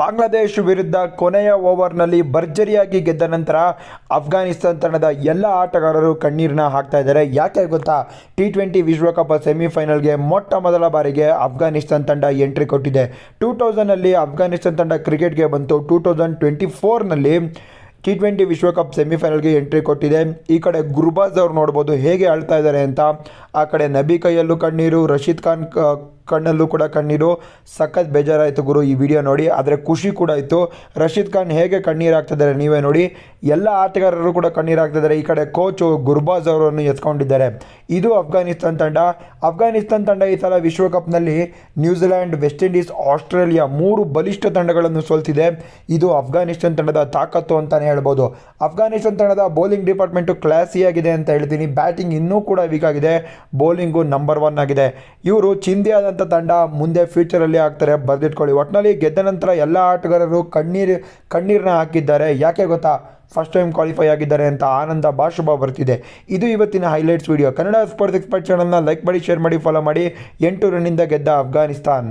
ಬಾಂಗ್ಲಾದೇಶ್ ವಿರುದ್ಧ ಕೊನೆಯ ಓವರ್ನಲ್ಲಿ ಭರ್ಜರಿಯಾಗಿ ಗೆದ್ದ ನಂತರ ಅಫ್ಘಾನಿಸ್ತಾನ್ ತಂಡದ ಎಲ್ಲ ಆಟಗಾರರು ಕಣ್ಣೀರನ್ನ ಹಾಕ್ತಾ ಇದ್ದಾರೆ ಯಾಕೆ ಗೊತ್ತಾ ಟಿ ಟ್ವೆಂಟಿ ವಿಶ್ವಕಪ್ ಸೆಮಿಫೈನಲ್ಗೆ ಮೊಟ್ಟ ಮೊದಲ ಬಾರಿಗೆ ಅಫ್ಘಾನಿಸ್ತಾನ್ ತಂಡ ಎಂಟ್ರಿ ಕೊಟ್ಟಿದೆ ಟೂ ತೌಸಂಡಲ್ಲಿ ಅಫ್ಘಾನಿಸ್ತಾನ್ ತಂಡ ಕ್ರಿಕೆಟ್ಗೆ ಬಂತು ಟೂ ತೌಸಂಡ್ ಟ್ವೆಂಟಿ ಫೋರ್ನಲ್ಲಿ ಟಿ ಟ್ವೆಂಟಿ ವಿಶ್ವಕಪ್ ಸೆಮಿಫೈನಲ್ಗೆ ಎಂಟ್ರಿ ಕೊಟ್ಟಿದೆ ಈ ಕಡೆ ಗುರುಬಾಜ್ ಅವ್ರು ನೋಡ್ಬೋದು ಹೇಗೆ ಅಳ್ತಾ ಇದ್ದಾರೆ ಅಂತ ಆ ಕಡೆ ನಬಿ ಕೈಯಲ್ಲೂ ಕಣ್ಣೀರು ರಶೀದ್ ಖಾನ್ ಕಣ್ಣಲ್ಲೂ ಕೂಡ ಕಣ್ಣೀರು ಸಖತ್ ಬೇಜಾರಾಯಿತು ಗುರು ಈ ವಿಡಿಯೋ ನೋಡಿ ಆದರೆ ಖುಷಿ ಕೂಡ ಇತ್ತು ರಶೀದ್ ಖಾನ್ ಹೇಗೆ ಕಣ್ಣೀರು ನೀವೇ ನೋಡಿ ಎಲ್ಲ ಆಟಗಾರರು ಕೂಡ ಕಣ್ಣೀರು ಈ ಕಡೆ ಕೋಚ್ ಗುರ್ಬಾಜ್ ಅವರನ್ನು ಎತ್ಕೊಂಡಿದ್ದಾರೆ ಇದು ಅಫ್ಘಾನಿಸ್ತಾನ್ ತಂಡ ಅಫ್ಘಾನಿಸ್ತಾನ್ ತಂಡ ಈ ಸಲ ವಿಶ್ವಕಪ್ನಲ್ಲಿ ನ್ಯೂಜಿಲ್ಯಾಂಡ್ ವೆಸ್ಟ್ ಇಂಡೀಸ್ ಆಸ್ಟ್ರೇಲಿಯಾ ಮೂರು ಬಲಿಷ್ಠ ತಂಡಗಳನ್ನು ಸೋಲ್ತಿದೆ ಇದು ಅಫ್ಘಾನಿಸ್ತಾನ್ ತಂಡದ ತಾಕತ್ತು ಅಂತಲೇ ಹೇಳ್ಬೋದು ಅಫ್ಘಾನಿಸ್ತಾನ್ ತಂಡದ ಬೌಲಿಂಗ್ ಡಿಪಾರ್ಟ್ಮೆಂಟು ಕ್ಲಾಸಿಯಾಗಿದೆ ಅಂತ ಹೇಳ್ತೀನಿ ಬ್ಯಾಟಿಂಗ್ ಇನ್ನೂ ಕೂಡ ವೀಕ್ ಆಗಿದೆ ಬೌಲಿಂಗು ನಂಬರ್ ಒನ್ ಆಗಿದೆ ಇವರು ಚಿಂದಿಯಾದ ಅಂತ ತಂಡ ಮುಂದೆ ಫ್ಯೂಚರಲ್ಲಿ ಆಗ್ತಾರೆ ಬರೆದಿಟ್ಕೊಳ್ಳಿ ಒಟ್ನಲ್ಲಿ ಗೆದ್ದ ನಂತರ ಎಲ್ಲ ಆಟಗಾರರು ಕಣ್ಣೀರು ಕಣ್ಣೀರನ್ನ ಹಾಕಿದ್ದಾರೆ ಯಾಕೆ ಗೊತ್ತಾ ಫಸ್ಟ್ ಟೈಮ್ ಕ್ವಾಲಿಫೈ ಆಗಿದ್ದಾರೆ ಅಂತ ಆನಂದ ಭಾಷುಭ ಬರ್ತಿದೆ ಇದು ಇವತ್ತಿನ highlights video Kannada sports expert ಚಾನಲ್ನ ಲೈಕ್ ಮಾಡಿ ಶೇರ್ ಮಾಡಿ ಫಾಲೋ ಮಾಡಿ ಎಂಟು ರನ್ನಿಂದ ಗೆದ್ದ ಅಫ್ಘಾನಿಸ್ತಾನ್